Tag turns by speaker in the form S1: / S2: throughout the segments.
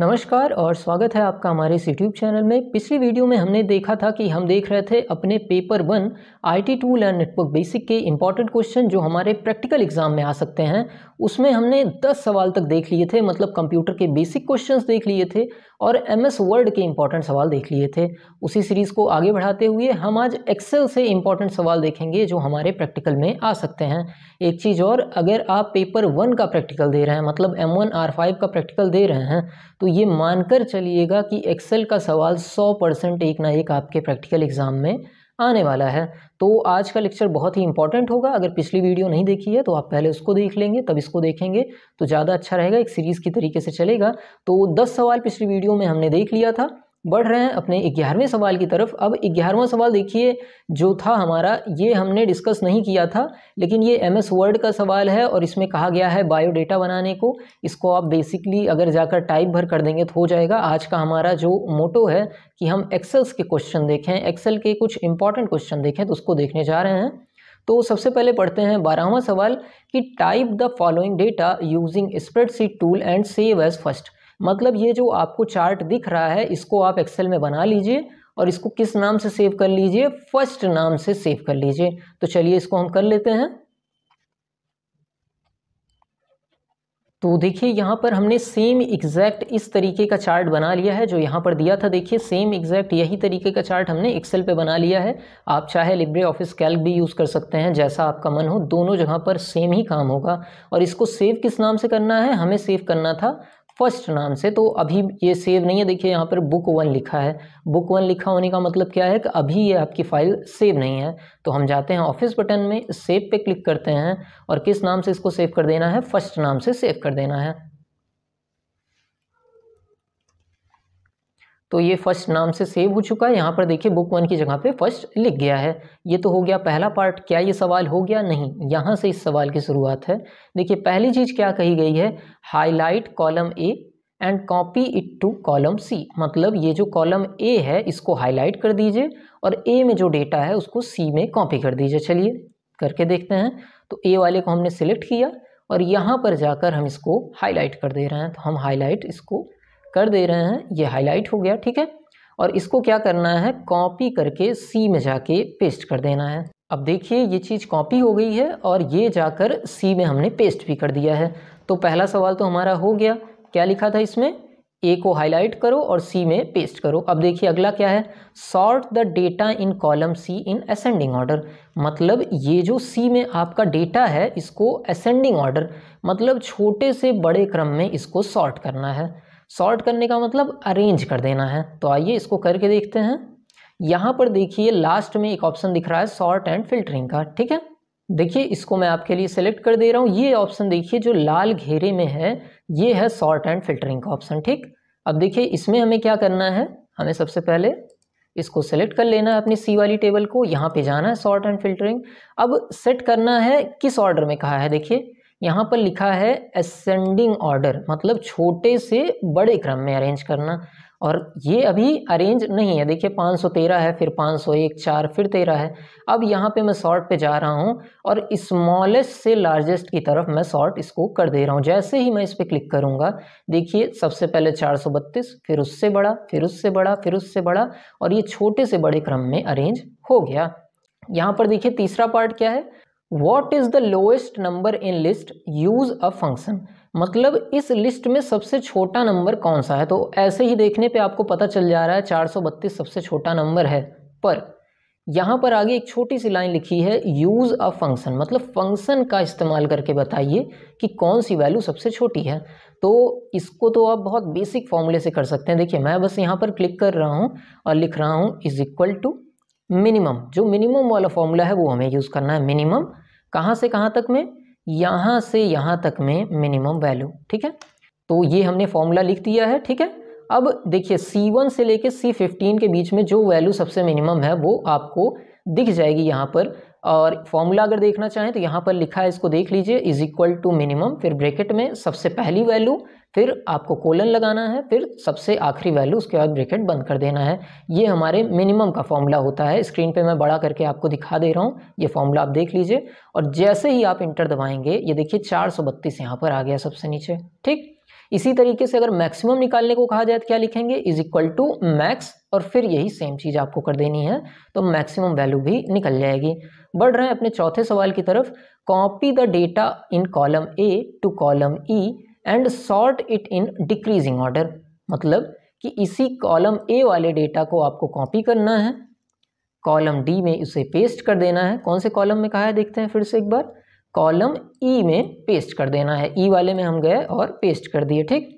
S1: नमस्कार और स्वागत है आपका हमारे इस यूट्यूब चैनल में पिछली वीडियो में हमने देखा था कि हम देख रहे थे अपने paper one I T tool and network basic के इंपॉर्टेंट क्वेश्चन जो हमारे प्रैक्टिकल एग्जाम में आ सकते हैं उसमें हमने 10 सवाल तक देख लिए थे मतलब कंप्यूटर के बेसिक क्वेश्चंस देख लिए थे और एम एस वर्ड के इंपॉर्टेंट सवाल देख लिए थे उसी सीरीज़ को आगे बढ़ाते हुए हम आज एक्सेल से इंपॉर्टेंट सवाल देखेंगे जो हमारे प्रैक्टिकल में आ सकते हैं एक चीज़ और अगर आप पेपर वन का प्रैक्टिकल दे रहे हैं मतलब एम वन आर फाइव का प्रैक्टिकल दे रहे हैं तो ये मानकर चलिएगा कि एक्सेल का सवाल 100 परसेंट एक ना एक आपके प्रैक्टिकल एग्ज़ाम में आने वाला है तो आज का लेक्चर बहुत ही इंपॉर्टेंट होगा अगर पिछली वीडियो नहीं देखी है तो आप पहले उसको देख लेंगे तब इसको देखेंगे तो ज़्यादा अच्छा रहेगा एक सीरीज़ की तरीके से चलेगा तो दस सवाल पिछली वीडियो में हमने देख लिया था बढ़ रहे हैं अपने ग्यारहवें सवाल की तरफ अब ग्यारहवा सवाल देखिए जो था हमारा ये हमने डिस्कस नहीं किया था लेकिन ये एम एस वर्ड का सवाल है और इसमें कहा गया है बायोडेटा बनाने को इसको आप बेसिकली अगर जाकर टाइप भर कर देंगे तो हो जाएगा आज का हमारा जो मोटो है कि हम एक्सेल्स के क्वेश्चन देखें एक्सेल के कुछ इंपॉर्टेंट क्वेश्चन देखें तो उसको देखने जा रहे हैं तो सबसे पहले पढ़ते हैं बारहवां सवाल कि type the following data using spreadsheet tool and save as first मतलब ये जो आपको चार्ट दिख रहा है इसको आप एक्सेल में बना लीजिए और इसको किस नाम से सेव कर लीजिए फर्स्ट नाम से सेव कर लीजिए तो चलिए इसको हम कर लेते हैं तो देखिए यहाँ पर हमने सेम एग्जैक्ट इस तरीके का चार्ट बना लिया है जो यहाँ पर दिया था देखिए सेम एग्जैक्ट यही तरीके का चार्ट हमने एक्सेल पे बना लिया है आप चाहे लिब्रे ऑफिस कैल्क भी यूज़ कर सकते हैं जैसा आपका मन हो दोनों जगह पर सेम ही काम होगा और इसको सेव किस नाम से करना है हमें सेव करना था फर्स्ट नाम से तो अभी ये सेव नहीं है देखिए यहाँ पर बुक वन लिखा है बुक वन लिखा होने का मतलब क्या है कि अभी ये आपकी फ़ाइल सेव नहीं है तो हम जाते हैं ऑफिस बटन में सेव पे क्लिक करते हैं और किस नाम से इसको सेव कर देना है फर्स्ट नाम से सेव कर देना है तो ये फर्स्ट नाम से सेव हो चुका है यहाँ पर देखिए बुक वन की जगह पे फर्स्ट लिख गया है ये तो हो गया पहला पार्ट क्या ये सवाल हो गया नहीं यहाँ से इस सवाल की शुरुआत है देखिए पहली चीज़ क्या कही गई है highlight column A and copy it to column C मतलब ये जो कॉलम ए है इसको हाईलाइट कर दीजिए और ए में जो डेटा है उसको सी में कॉपी कर दीजिए चलिए करके देखते हैं तो ए वाले को हमने सिलेक्ट किया और यहाँ पर जाकर हम इसको हाईलाइट कर दे रहे हैं तो हम हाईलाइट इसको कर दे रहे हैं ये हाईलाइट हो गया ठीक है और इसको क्या करना है कॉपी करके सी में जाके पेस्ट कर देना है अब देखिए ये चीज़ कॉपी हो गई है और ये जाकर सी में हमने पेस्ट भी कर दिया है तो पहला सवाल तो हमारा हो गया क्या लिखा था इसमें ए को हाईलाइट करो और सी में पेस्ट करो अब देखिए अगला क्या है sort the data in column C in ascending order मतलब ये जो सी में आपका डेटा है इसको असेंडिंग ऑर्डर मतलब छोटे से बड़े क्रम में इसको सॉर्ट करना है सॉर्ट करने का मतलब अरेंज कर देना है तो आइए इसको करके देखते हैं यहाँ पर देखिए लास्ट में एक ऑप्शन दिख रहा है सॉर्ट एंड फिल्टरिंग का ठीक है देखिए इसको मैं आपके लिए सेलेक्ट कर दे रहा हूँ ये ऑप्शन देखिए जो लाल घेरे में है ये है सॉर्ट एंड फिल्टरिंग का ऑप्शन ठीक अब देखिए इसमें हमें क्या करना है हमें सबसे पहले इसको सेलेक्ट कर लेना है अपनी सी वाली टेबल को यहाँ पे जाना है सॉर्ट एंड फिल्टरिंग अब सेट करना है किस ऑर्डर में कहा है देखिए यहाँ पर लिखा है असेंडिंग ऑर्डर मतलब छोटे से बड़े क्रम में अरेंज करना और ये अभी अरेंज नहीं है देखिए 513 है फिर 501 चार फिर तेरह है अब यहाँ पे मैं शॉर्ट पे जा रहा हूँ और स्मॉलेस्ट से लार्जेस्ट की तरफ मैं शॉर्ट इसको कर दे रहा हूँ जैसे ही मैं इस पर क्लिक करूँगा देखिए सबसे पहले 432 फिर उससे बड़ा फिर उससे बड़ा फिर उससे बड़ा और ये छोटे से बड़े क्रम में अरेंज हो गया यहाँ पर देखिए तीसरा पार्ट क्या है what is the lowest number in list use a function मतलब इस लिस्ट में सबसे छोटा नंबर कौन सा है तो ऐसे ही देखने पे आपको पता चल जा रहा है 432 सबसे छोटा नंबर है पर यहाँ पर आगे एक छोटी सी लाइन लिखी है यूज़ अ फंक्शन मतलब फंक्शन का इस्तेमाल करके बताइए कि कौन सी वैल्यू सबसे छोटी है तो इसको तो आप बहुत बेसिक फॉर्मूले से कर सकते हैं देखिए मैं बस यहाँ पर क्लिक कर रहा हूँ और लिख रहा हूँ इज़ इक्वल टू मिनिमम जो मिनिमम वाला फॉर्मूला है वो हमें यूज़ करना है मिनिमम कहाँ से कहाँ तक में यहाँ से यहाँ तक में मिनिमम वैल्यू ठीक है तो ये हमने फॉर्मूला लिख दिया है ठीक है अब देखिए C1 से लेके C15 के बीच में जो वैल्यू सबसे मिनिमम है वो आपको दिख जाएगी यहाँ पर और फॉर्मूला अगर देखना चाहें तो यहाँ पर लिखा है इसको देख लीजिए इज इक्वल टू मिनिमम फिर ब्रैकेट में सबसे पहली वैल्यू फिर आपको कोलन लगाना है फिर सबसे आखिरी वैल्यू उसके बाद ब्रैकेट बंद कर देना है ये हमारे मिनिमम का फॉर्मूला होता है स्क्रीन पे मैं बड़ा करके आपको दिखा दे रहा हूँ ये फॉर्मूला आप देख लीजिए और जैसे ही आप इंटर दबाएंगे ये देखिए चार सौ बत्तीस यहाँ पर आ गया सबसे नीचे ठीक इसी तरीके से अगर मैक्सिमम निकालने को कहा जाए तो क्या लिखेंगे इज इक्वल टू मैक्स और फिर यही सेम चीज़ आपको कर देनी है तो मैक्सिमम वैल्यू भी निकल जाएगी बढ़ रहे हैं अपने चौथे सवाल की तरफ copy the data in column A to column E and sort it in decreasing order मतलब कि इसी कॉलम ए वाले डेटा को आपको कॉपी करना है कॉलम डी में उसे पेस्ट कर देना है कौन से कॉलम में कहा है देखते हैं फिर से एक बार कॉलम ई e में पेस्ट कर देना है ई e वाले में हम गए और पेस्ट कर दिए ठीक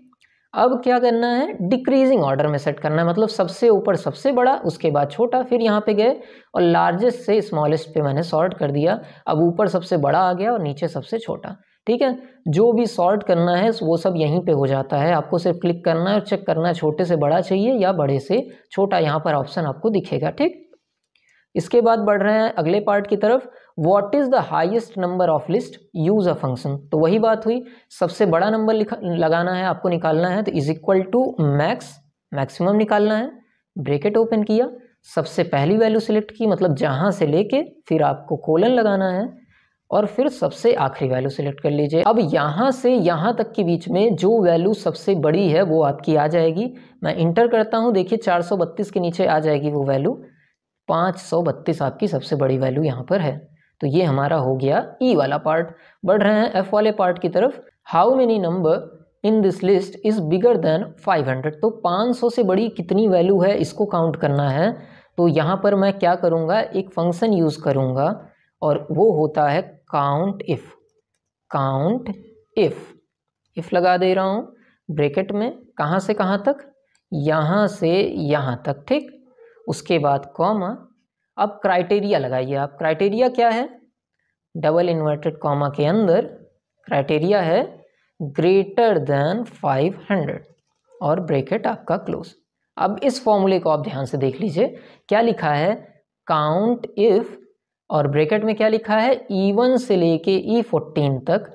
S1: अब क्या करना है डिक्रीजिंग ऑर्डर में सेट करना है मतलब सबसे ऊपर सबसे बड़ा उसके बाद छोटा फिर यहाँ पे गए और लार्जेस्ट से स्मॉलेस्ट पे मैंने सॉर्ट कर दिया अब ऊपर सबसे बड़ा आ गया और नीचे सबसे छोटा ठीक है जो भी सॉर्ट करना है वो सब यहीं पे हो जाता है आपको सिर्फ क्लिक करना है और चेक करना है छोटे से बड़ा चाहिए या बड़े से छोटा यहाँ पर ऑप्शन आपको दिखेगा ठीक इसके बाद बढ़ रहे हैं अगले पार्ट की तरफ what is the highest number of list use a function तो वही बात हुई सबसे बड़ा नंबर लगाना है आपको निकालना है तो is equal to max maximum निकालना है ब्रेकेट ओपन किया सबसे पहली वैल्यू सिलेक्ट की मतलब जहां से लेके फिर आपको कोलन लगाना है और फिर सबसे आखिरी वैल्यू सिलेक्ट कर लीजिए अब यहाँ से यहाँ तक के बीच में जो वैल्यू सबसे बड़ी है वो आपकी आ जाएगी मैं इंटर करता हूँ देखिए 432 के नीचे आ जाएगी वो वैल्यू 532 आपकी सबसे बड़ी वैल्यू यहाँ पर है तो ये हमारा हो गया ई e वाला पार्ट बढ़ रहे हैं एफ वाले पार्ट की तरफ how many number in this list is bigger than 500 तो 500 से बड़ी कितनी वैल्यू है इसको काउंट करना है तो यहाँ पर मैं क्या करूँगा एक फंक्शन यूज़ करूँगा और वो होता है count if count if if लगा दे रहा हूँ ब्रेकेट में कहाँ से कहाँ तक यहाँ से यहाँ तक ठीक उसके बाद कॉमा अब क्राइटेरिया लगाइए आप क्राइटेरिया क्या है डबल इन्वर्टेड कॉमा के अंदर क्राइटेरिया है ग्रेटर देन 500 और ब्रेकेट आपका क्लोज अब इस फॉर्मूले को आप ध्यान से देख लीजिए क्या लिखा है काउंट इफ और ब्रेकेट में क्या लिखा है ई वन से लेके ई e फोर्टीन तक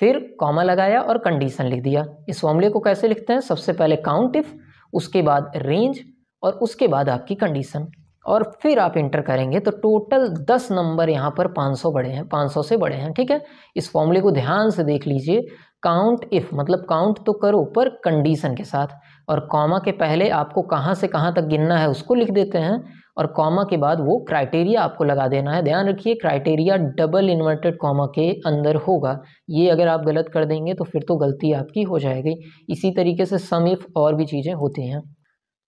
S1: फिर कॉमा लगाया और कंडीशन लिख दिया इस फॉर्मूले को कैसे लिखते हैं सबसे पहले काउंट इफ उसके बाद रेंज और उसके बाद आपकी कंडीशन और फिर आप इंटर करेंगे तो टोटल दस नंबर यहाँ पर पाँच सौ बड़े हैं पाँच सौ से बड़े हैं ठीक है इस फॉर्मूले को ध्यान से देख लीजिए काउंट इफ़ मतलब काउंट तो करो पर कंडीशन के साथ और कॉमा के पहले आपको कहाँ से कहाँ तक गिनना है उसको लिख देते हैं और कॉमा के बाद वो क्राइटेरिया आपको लगा देना है ध्यान रखिए क्राइटेरिया डबल इन्वर्टेड कॉमा के अंदर होगा ये अगर आप गलत कर देंगे तो फिर तो गलती आपकी हो जाएगी इसी तरीके से सम इफ़ और भी चीज़ें होती हैं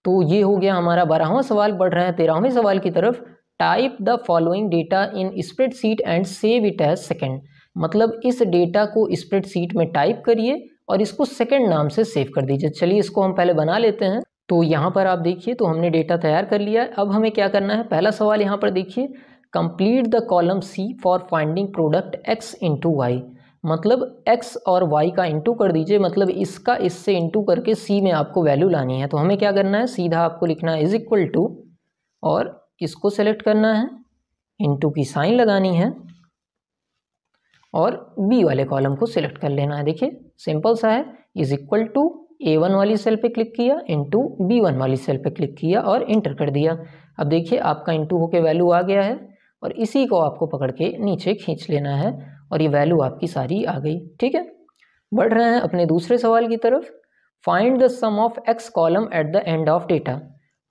S1: तो ये हो गया हमारा बारहवा सवाल बढ़ रहे हैं तेरहवें सवाल की तरफ type the following data in spreadsheet and save it as second मतलब इस डेटा को स्प्रेड सीट में टाइप करिए और इसको सेकेंड नाम से सेव कर दीजिए चलिए इसको हम पहले बना लेते हैं तो यहाँ पर आप देखिए तो हमने डेटा तैयार कर लिया अब हमें क्या करना है पहला सवाल यहाँ पर देखिए complete the column C for finding product X into Y मतलब x और y का इंटू कर दीजिए मतलब इसका इससे इंटू करके c में आपको वैल्यू लानी है तो हमें क्या करना है सीधा आपको लिखना है इज इक्वल टू और इसको सेलेक्ट करना है इंटू की साइन लगानी है और b वाले कॉलम को सिलेक्ट कर लेना है देखिए सिंपल सा है is equal to A one वाली सेल पे क्लिक किया इंटू बी वन वाली सेल पे क्लिक किया और इंटर कर दिया अब देखिए आपका इंटू होके वैल्यू आ गया है और इसी को आपको पकड़ के नीचे खींच लेना है और ये वैल्यू आपकी सारी आ गई ठीक है बढ़ रहे हैं अपने दूसरे सवाल की तरफ find the sum of X column at the end of data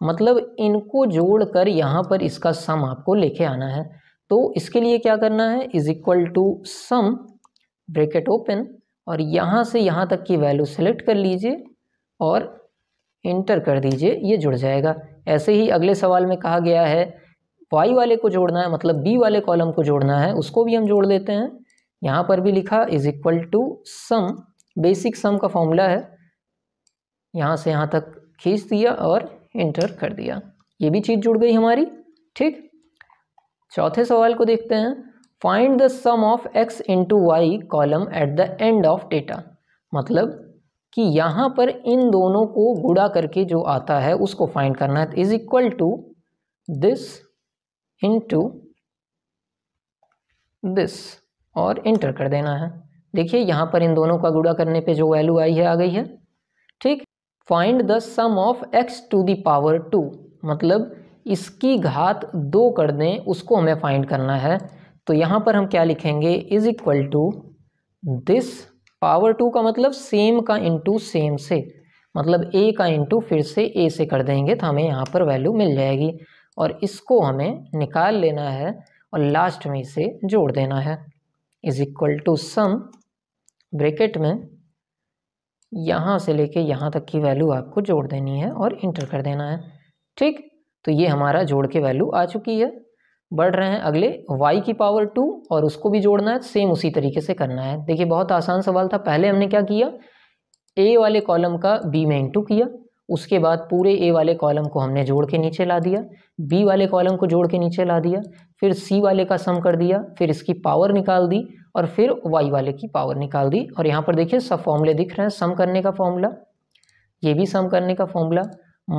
S1: मतलब इनको जोड़ कर यहाँ पर इसका सम आपको लेके आना है तो इसके लिए क्या करना है is equal to sum bracket open और यहाँ से यहाँ तक की वैल्यू सेलेक्ट कर लीजिए और इंटर कर दीजिए ये जुड़ जाएगा ऐसे ही अगले सवाल में कहा गया है वाई वाले को जोड़ना है मतलब बी वाले कॉलम को जोड़ना है उसको भी हम जोड़ देते हैं यहाँ पर भी लिखा is equal to sum basic sum का फॉर्मूला है यहाँ से यहाँ तक खींच दिया और इंटर कर दिया ये भी चीज़ जुड़ गई हमारी ठीक चौथे सवाल को देखते हैं find the sum of X into Y column at the end of data मतलब कि यहाँ पर इन दोनों को गुड़ा करके जो आता है उसको फाइंड करना है is equal to this into this और इंटर कर देना है देखिए यहाँ पर इन दोनों का गुड़ा करने पे जो वैल्यू आई है आ गई है ठीक find the sum of X to the power two मतलब इसकी घात दो कर दें उसको हमें फाइंड करना है तो यहाँ पर हम क्या लिखेंगे is equal to this power two का मतलब सेम का इंटू सेम से मतलब ए का इंटू फिर से ए से कर देंगे तो हमें यहाँ पर वैल्यू मिल जाएगी और इसको हमें निकाल लेना है और लास्ट में इसे जोड़ देना है is equal to sum bracket में यहाँ से लेके यहाँ तक की वैल्यू आपको जोड़ देनी है और इंटर कर देना है ठीक तो ये हमारा जोड़ के वैल्यू आ चुकी है बढ़ रहे हैं अगले y की पावर टू और उसको भी जोड़ना है सेम उसी तरीके से करना है देखिए बहुत आसान सवाल था पहले हमने क्या किया ए वाले कॉलम का बी में इंटू किया उसके बाद पूरे ए वाले कॉलम को हमने जोड़ के नीचे ला दिया बी वाले कॉलम को जोड़ के नीचे ला दिया फिर सी वाले का सम कर दिया फिर इसकी पावर निकाल दी और फिर वाई वाले की पावर निकाल दी और यहाँ पर देखिए सब फॉर्मूले दिख रहे हैं सम करने का फॉर्मूला ये भी सम करने का फॉर्मूला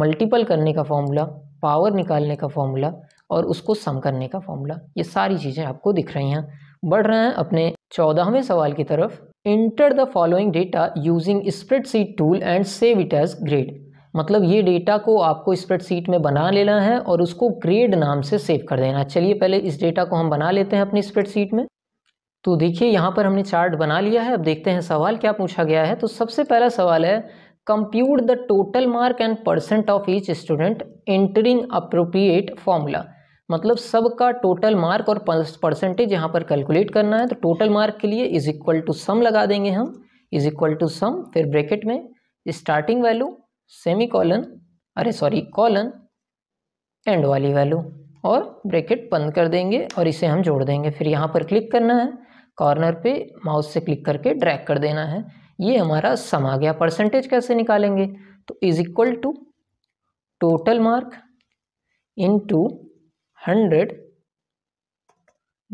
S1: मल्टीपल करने का फॉर्मूला पावर निकालने का फॉर्मूला और उसको सम करने का फॉर्मूला ये सारी चीज़ें आपको दिख रही हैं बढ़ रहे हैं अपने चौदहवें सवाल की तरफ enter the following data using spreadsheet tool and save it as grade मतलब ये डेटा को आपको स्प्रेडशीट में बना लेना है और उसको ग्रेड नाम से सेव कर देना है चलिए पहले इस डेटा को हम बना लेते हैं अपनी स्प्रेडशीट में तो देखिए यहाँ पर हमने चार्ट बना लिया है अब देखते हैं सवाल क्या पूछा गया है तो सबसे पहला सवाल है compute the total mark and percent of each student entering appropriate formula मतलब सबका टोटल मार्क और परसेंटेज यहाँ पर कैलकुलेट करना है तो टोटल मार्क के लिए इज इक्वल टू सम लगा देंगे हम इज इक्वल टू सम फिर ब्रैकेट में स्टार्टिंग वैल्यू सेमी कॉलन अरे सॉरी कॉलन एंड वाली वैल्यू और ब्रैकेट बंद कर देंगे और इसे हम जोड़ देंगे फिर यहाँ पर क्लिक करना है कॉर्नर पे माउस से क्लिक करके ड्रैग कर देना है ये हमारा सम आ गया परसेंटेज कैसे निकालेंगे तो is equal to total mark into hundred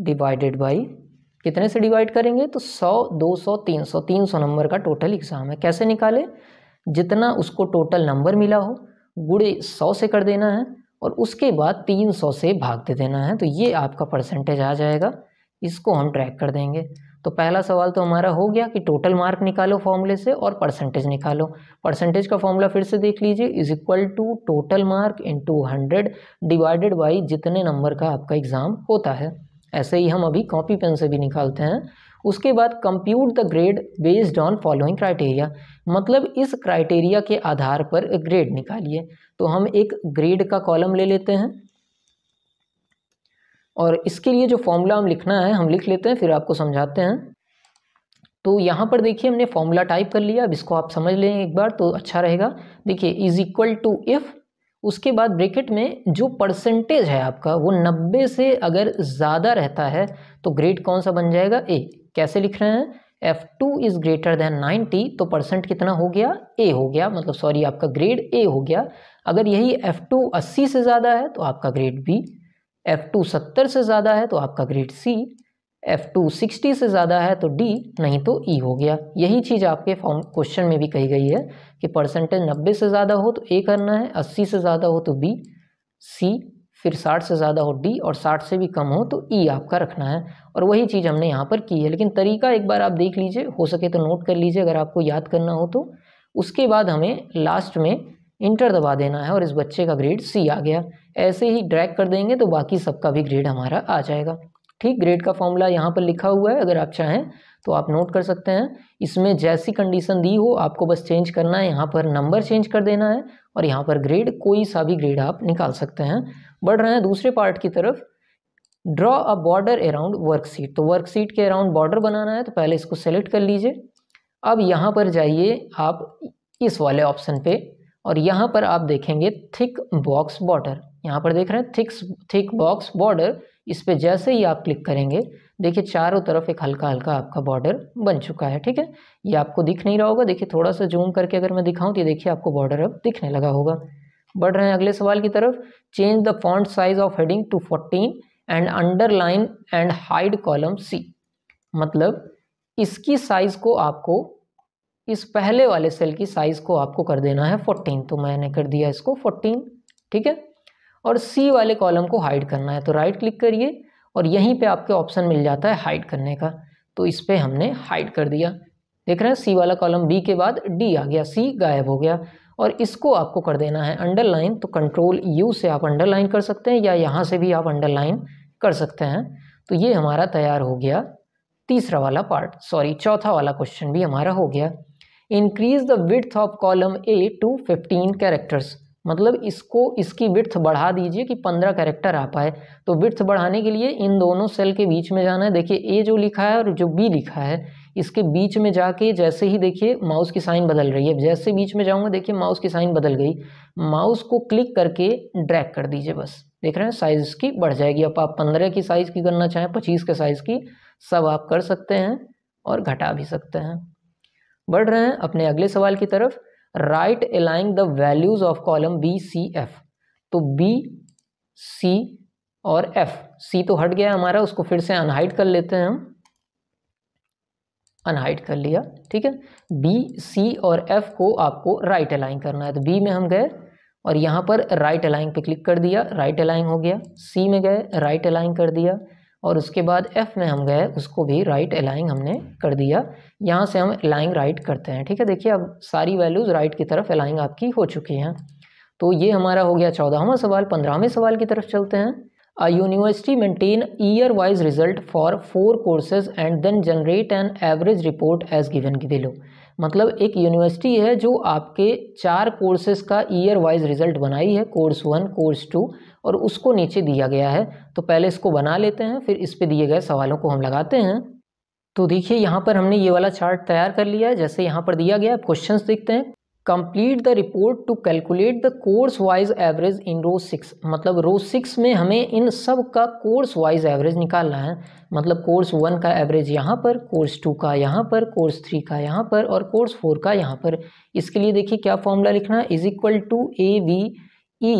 S1: divided by कितने से डिवाइड करेंगे तो सौ दो सौ तीन सौ तीन सौ नंबर का टोटल एग्ज़ाम है कैसे निकाले जितना उसको टोटल नंबर मिला हो गुड़े सौ से कर देना है और उसके बाद तीन सौ से भाग दे देना है तो ये आपका परसेंटेज आ जाएगा इसको हम ट्रैक कर देंगे तो पहला सवाल तो हमारा हो गया कि टोटल मार्क निकालो फॉर्मूले से और परसेंटेज निकालो परसेंटेज का फॉर्मूला फिर से देख लीजिए is equal to total mark into hundred divided by जितने नंबर का आपका एग्ज़ाम होता है ऐसे ही हम अभी कॉपी पेन से भी निकालते हैं उसके बाद compute the grade based on following criteria मतलब इस क्राइटेरिया के आधार पर ग्रेड निकालिए तो हम एक ग्रेड का कॉलम ले लेते हैं और इसके लिए जो फॉर्मूला हम लिखना है हम लिख लेते हैं फिर आपको समझाते हैं तो यहाँ पर देखिए हमने फॉर्मूला टाइप कर लिया अब इसको आप समझ लें एक बार तो अच्छा रहेगा देखिए इज इक्वल टू इफ़ उसके बाद ब्रैकेट में जो परसेंटेज है आपका वो नब्बे से अगर ज़्यादा रहता है तो ग्रेड कौन सा बन जाएगा ए कैसे लिख रहे हैं F two is greater than ninety तो परसेंट कितना हो गया ए हो गया मतलब सॉरी आपका ग्रेड ए हो गया अगर यही एफ टू अस्सी से ज़्यादा है तो आपका ग्रेड बी एफ टू सत्तर से ज़्यादा है तो आपका grade C F two sixty से ज़्यादा है तो डी नहीं तो ई e हो गया यही चीज़ आपके फॉर्म क्वेश्चन में भी कही गई है कि परसेंटेज नब्बे से ज़्यादा हो तो ए करना है अस्सी से ज़्यादा हो तो बी सी फिर 60 से ज़्यादा हो डी और 60 से भी कम हो तो ई e आपका रखना है और वही चीज़ हमने यहाँ पर की है लेकिन तरीका एक बार आप देख लीजिए हो सके तो नोट कर लीजिए अगर आपको याद करना हो तो उसके बाद हमें लास्ट में इंटर दबा देना है और इस बच्चे का ग्रेड सी आ गया ऐसे ही ड्रैग कर देंगे तो बाकी सबका भी ग्रेड हमारा आ जाएगा ठीक ग्रेड का फॉर्मूला यहाँ पर लिखा हुआ है अगर आप चाहें तो आप नोट कर सकते हैं इसमें जैसी कंडीशन दी हो आपको बस चेंज करना है यहाँ पर नंबर चेंज कर देना है और यहाँ पर ग्रेड कोई सा भी ग्रेड आप निकाल सकते हैं बढ़ रहे हैं दूसरे पार्ट की तरफ draw a border around worksheet तो वर्कशीट के अराउंड बॉर्डर बनाना है तो पहले इसको सेलेक्ट कर लीजिए अब यहाँ पर जाइए आप इस वाले ऑप्शन पे और यहाँ पर आप देखेंगे थिक बॉक्स बॉर्डर यहाँ पर देख रहे हैं थिक थिक बॉक्स बॉर्डर इस पर जैसे ही आप क्लिक करेंगे देखिए चारों तरफ एक हल्का हल्का आपका बॉर्डर बन चुका है ठीक है ये आपको दिख नहीं रहा होगा देखिए थोड़ा सा जूम करके अगर मैं दिखाऊं तो देखिए आपको बॉर्डर अब दिखने लगा होगा बढ़ रहे हैं अगले सवाल की तरफ change the font size of heading to fourteen and underline and hide column C मतलब इसकी साइज को आपको इस पहले वाले सेल की साइज को आपको कर देना है फोर्टीन तो मैंने कर दिया इसको फोर्टीन ठीक है और सी वाले कॉलम को हाइड करना है तो राइट क्लिक करिए और यहीं पे आपके ऑप्शन मिल जाता है हाइड करने का तो इस पर हमने हाइड कर दिया देख रहे हैं सी वाला कॉलम बी के बाद डी आ गया सी गायब हो गया और इसको आपको कर देना है अंडरलाइन तो कंट्रोल यू से आप अंडरलाइन कर सकते हैं या यहाँ से भी आप अंडरलाइन कर सकते हैं तो ये हमारा तैयार हो गया तीसरा वाला पार्ट सॉरी चौथा वाला क्वेश्चन भी हमारा हो गया increase the width of column A to fifteen characters मतलब इसको इसकी विर्थ बढ़ा दीजिए कि पंद्रह कैरेक्टर आ पाए तो विर्थ बढ़ाने के लिए इन दोनों सेल के बीच में जाना है देखिए ए जो लिखा है और जो बी लिखा है इसके बीच में जाके जैसे ही देखिए माउस की साइन बदल रही है जैसे बीच में जाऊंगा देखिए माउस की साइन बदल गई माउस को क्लिक करके ड्रैक कर दीजिए बस देख रहे हैं साइज़ की बढ़ जाएगी अब आप पंद्रह की साइज़ की करना चाहें पच्चीस के साइज़ की सब आप कर सकते हैं और घटा भी सकते हैं बढ़ रहे हैं अपने अगले सवाल की तरफ राइट अलाइंग the values of column B C F तो बी सी और एफ सी तो हट गया हमारा उसको फिर से अनहाइट कर लेते हैं हम अनहाइट कर लिया ठीक है बी सी और एफ को आपको राइट right अलाइन करना है तो बी में हम गए और यहां पर राइट right अलाइन पे क्लिक कर दिया राइट right अलाइन हो गया सी में गए राइट अलाइन कर दिया और उसके बाद एफ़ में हम गए उसको भी राइट right अलाइंग हमने कर दिया यहाँ से हम अलाइंग राइट करते हैं ठीक है देखिए अब सारी वैल्यूज़ राइट की तरफ अलाइंग आपकी हो चुकी हैं तो ये हमारा हो गया चौदहवा सवाल पंद्रहवें सवाल की तरफ चलते हैं a university maintain year wise result for four courses and then generate an average report as given below मतलब एक यूनिवर्सिटी है जो आपके चार कोर्सेज का ईयर वाइज रिजल्ट बनाई है कोर्स वन कोर्स टू और उसको नीचे दिया गया है तो पहले इसको बना लेते हैं फिर इस पे दिए गए सवालों को हम लगाते हैं तो देखिए यहाँ पर हमने ये वाला चार्ट तैयार कर लिया है जैसे यहाँ पर दिया गया है क्वेश्चंस देखते हैं complete the report to calculate the course wise average in row six मतलब रो सिक्स में हमें इन सब का कोर्स वाइज एवरेज निकालना है मतलब कोर्स वन का एवरेज यहाँ पर कोर्स टू का यहाँ पर कोर्स थ्री का यहाँ पर और कोर्स फोर का यहाँ पर इसके लिए देखिए क्या फॉर्मूला लिखना है is equal to A V E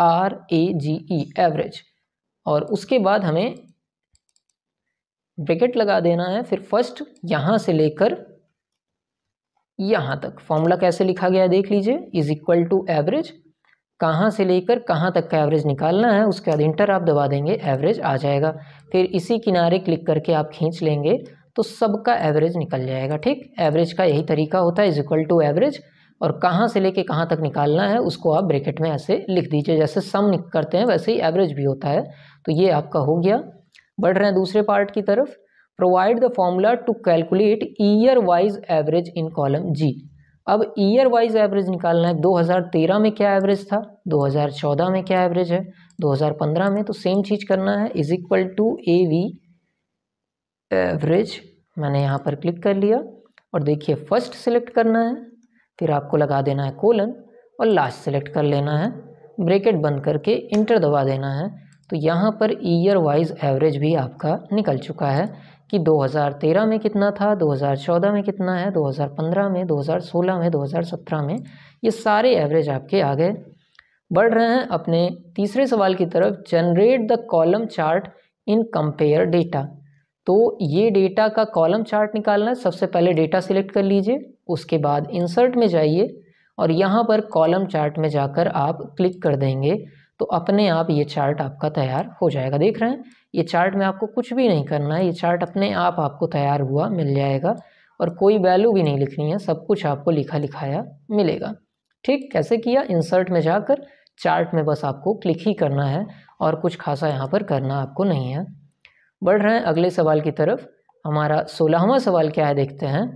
S1: R A G E average और उसके बाद हमें ब्रैकेट लगा देना है फिर फर्स्ट यहाँ से लेकर यहाँ तक फॉर्मूला कैसे लिखा गया देख लीजिए इज इक्वल टू एवरेज कहाँ से लेकर कहाँ तक का एवरेज निकालना है उसके बाद इंटर आप दबा देंगे एवरेज आ जाएगा फिर इसी किनारे क्लिक करके आप खींच लेंगे तो सबका एवरेज निकल जाएगा ठीक एवरेज का यही तरीका होता है इज इक्वल टू एवरेज और कहाँ से लेके कहाँ तक निकालना है उसको आप ब्रैकेट में ऐसे लिख दीजिए जैसे सम करते हैं वैसे ही एवरेज भी होता है तो ये आपका हो गया बढ़ रहे हैं दूसरे पार्ट की तरफ provide the formula to calculate year wise average in column G अब ईयर वाइज एवरेज निकालना है 2013 में क्या एवरेज था 2014 में क्या एवरेज है 2015 में तो सेम चीज़ करना है is equal to A V average मैंने यहाँ पर क्लिक कर लिया और देखिए फर्स्ट सेलेक्ट करना है फिर आपको लगा देना है कोलन और लास्ट सेलेक्ट कर लेना है ब्रेकेट बंद करके इंटर दबा देना है तो यहाँ पर ईयर वाइज एवरेज भी आपका निकल चुका है कि 2013 में कितना था 2014 में कितना है 2015 में 2016 में 2017 में ये सारे एवरेज आपके आ गए बढ़ रहे हैं अपने तीसरे सवाल की तरफ generate the column chart in compare data तो ये डेटा का कॉलम चार्ट निकालना है सबसे पहले डेटा सिलेक्ट कर लीजिए उसके बाद इंसर्ट में जाइए और यहाँ पर कॉलम चार्ट में जाकर आप क्लिक कर देंगे तो अपने आप ये चार्ट आपका तैयार हो जाएगा देख रहे हैं ये चार्ट में आपको कुछ भी नहीं करना है ये चार्ट अपने आप आपको तैयार हुआ मिल जाएगा और कोई वैल्यू भी नहीं लिखनी है सब कुछ आपको लिखा लिखाया मिलेगा ठीक कैसे किया इंसर्ट में जाकर चार्ट में बस आपको क्लिक ही करना है और कुछ खासा यहाँ पर करना आपको नहीं है बढ़ रहे हैं अगले सवाल की तरफ हमारा सोलहवा सवाल क्या है देखते हैं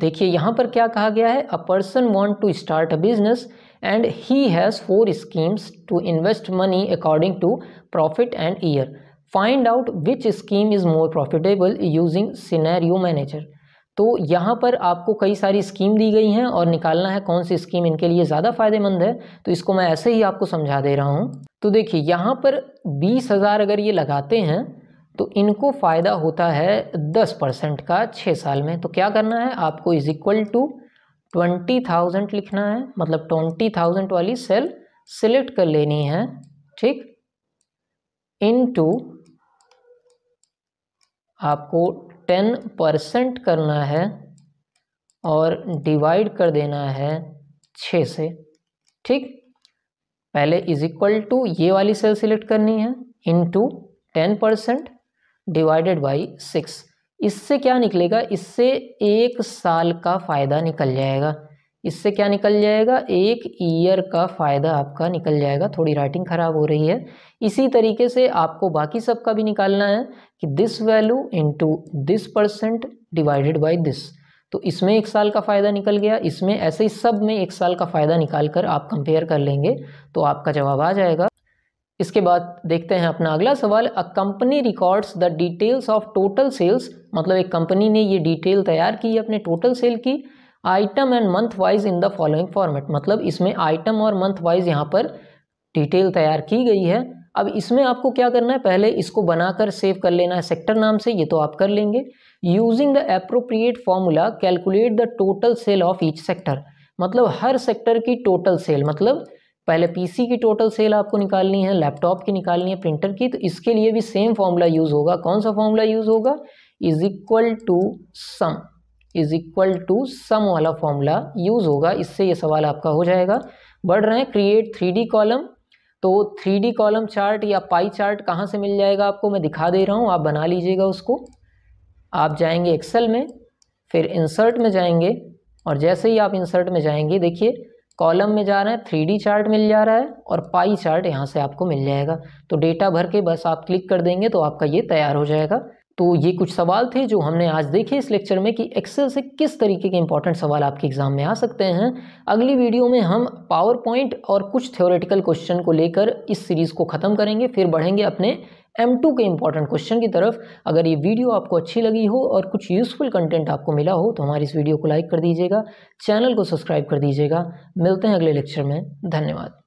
S1: देखिए यहाँ पर क्या कहा गया है a person want to start a business and he has four schemes to invest money according to profit and year find out which scheme is more profitable using scenario manager तो यहाँ पर आपको कई सारी स्कीम दी गई हैं और निकालना है कौन सी स्कीम इनके लिए ज़्यादा फ़ायदेमंद है तो इसको मैं ऐसे ही आपको समझा दे रहा हूँ तो देखिए यहाँ पर बीस हज़ार अगर ये लगाते हैं तो इनको फ़ायदा होता है दस परसेंट का छः साल में तो क्या करना है आपको is equal to twenty thousand लिखना है मतलब ट्वेंटी थाउजेंड वाली सेल सिलेक्ट कर लेनी है ठीक इन टू आपको टेन परसेंट करना है और डिवाइड कर देना है छ से ठीक पहले इज इक्वल टू ये वाली सेल सिलेक्ट करनी है into ten percent divided by six इससे क्या निकलेगा इससे एक साल का फ़ायदा निकल जाएगा इससे क्या निकल जाएगा एक ईयर का फ़ायदा आपका निकल जाएगा थोड़ी राइटिंग ख़राब हो रही है इसी तरीके से आपको बाकी सब का भी निकालना है कि this value into this percent divided by this तो इसमें एक साल का फ़ायदा निकल गया इसमें ऐसे ही सब में एक साल का फ़ायदा निकाल कर आप कंपेयर कर लेंगे तो आपका जवाब आ जाएगा इसके बाद देखते हैं अपना अगला सवाल a company records the details of total sales मतलब एक कंपनी ने ये डिटेल तैयार की अपने टोटल सेल की item and month wise in the following format मतलब इसमें आइटम और मंथ वाइज यहाँ पर डिटेल तैयार की गई है अब इसमें आपको क्या करना है पहले इसको बनाकर सेव कर लेना है सेक्टर नाम से ये तो आप कर लेंगे using the appropriate formula calculate the total sale of each sector मतलब हर सेक्टर की टोटल सेल मतलब पहले पीसी की टोटल सेल आपको निकालनी है लैपटॉप की निकालनी है प्रिंटर की तो इसके लिए भी सेम फॉर्मूला यूज़ होगा कौन सा फॉर्मूला यूज़ होगा is equal to sum is equal to sum वाला फॉर्मूला यूज़ होगा इससे ये सवाल आपका हो जाएगा बढ़ रहे हैं क्रिएट थ्री कॉलम तो थ्री कॉलम चार्ट या पाई चार्ट कहाँ से मिल जाएगा आपको मैं दिखा दे रहा हूँ आप बना लीजिएगा उसको आप जाएंगे एक्सेल में फिर इंसर्ट में जाएंगे और जैसे ही आप इंसर्ट में जाएंगे देखिए कॉलम में जा रहे हैं थ्री चार्ट मिल जा रहा है और पाई चार्ट यहाँ से आपको मिल जाएगा तो डेटा भर के बस आप क्लिक कर देंगे तो आपका ये तैयार हो जाएगा तो ये कुछ सवाल थे जो हमने आज देखे इस लेक्चर में कि एक्सेल से किस तरीके के इंपॉर्टेंट सवाल आपके एग्जाम में आ सकते हैं अगली वीडियो में हम पावर पॉइंट और कुछ थ्योरेटिकल क्वेश्चन को लेकर इस सीरीज़ को ख़त्म करेंगे फिर बढ़ेंगे अपने M2 के इंपॉर्टेंट क्वेश्चन की तरफ अगर ये वीडियो आपको अच्छी लगी हो और कुछ यूज़फुल कंटेंट आपको मिला हो तो हमारी इस वीडियो को लाइक कर दीजिएगा चैनल को सब्सक्राइब कर दीजिएगा मिलते हैं अगले लेक्चर में धन्यवाद